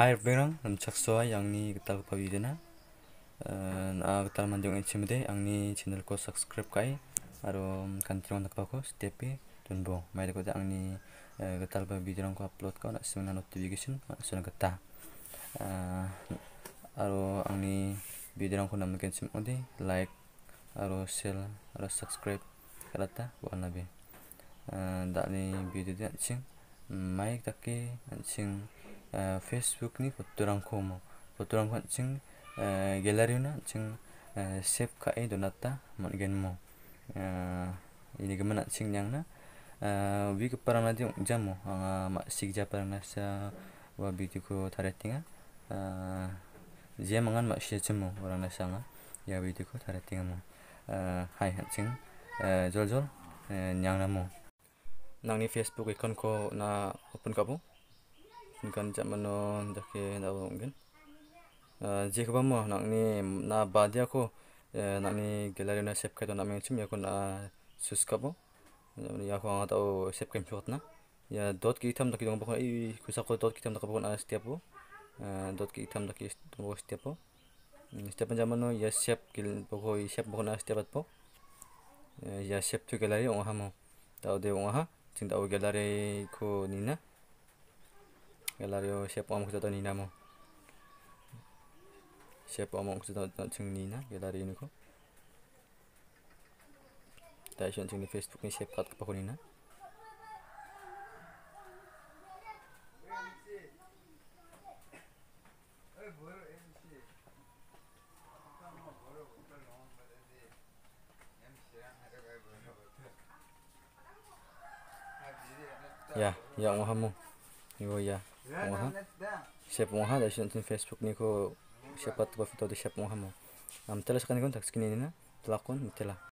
Hi everyone, cak soa yang ni kita lupa video Na cuma manjong e yang ni channel ko subscribe kai aro kantrong pakai ko stepi e, tunbo. Mai ni eh, angni lupa video yang ko upload ko nak semua notification kita sona eh, yang Aro angni yang ko mungkin cuma deh like aro share aro subscribe nabi eh, dah ni video dia cing mai ke cing Eh, facebook ni komo poturang फुत्तुरांखौ मो फुत्तुरांखौ na गेलरिना save ka e donata gen mo eh, ini gemana ceng yang na wi eh, ke parana di jamo anga ma sigja parana sa wa bitu ko taratinga je mangan ma she orang orana sanga ya bitu ko taratinga mo hai cing jol jol nyang na mo ni facebook ikon ko na open kapu kan c a m a n o n dake na w o n g k i n je ko bamo nak ni na badia ko nak ni g a l a r y na s e p kaito na meng chum ya ko na sus kabo ya ko anga tau s e p kaim shot na ya dot ki tam dake dong bakon i kusa ko dot ki tam dake bakon as tiapo dot ki tam dake dong e s tiapo Setiap zaman o ya s e p kil pokok i siap pokok na setiap po ya s e p tu g a l a r y ong hamo tau de ong ha sing tau g a l a r y ko nina Galario siapa omong kita nina mo siapa omong kita ceng nina galari ini kok Taiwan ceng di Facebook ni siapa kat kepaku nina Ya, ya Muhammad. Yo ya pemaha siap pemaha dari sini nonton Facebook nih kok siapa tuh profit atau siap pemaha mau am telah sekarang kontak skin ini na telakon telah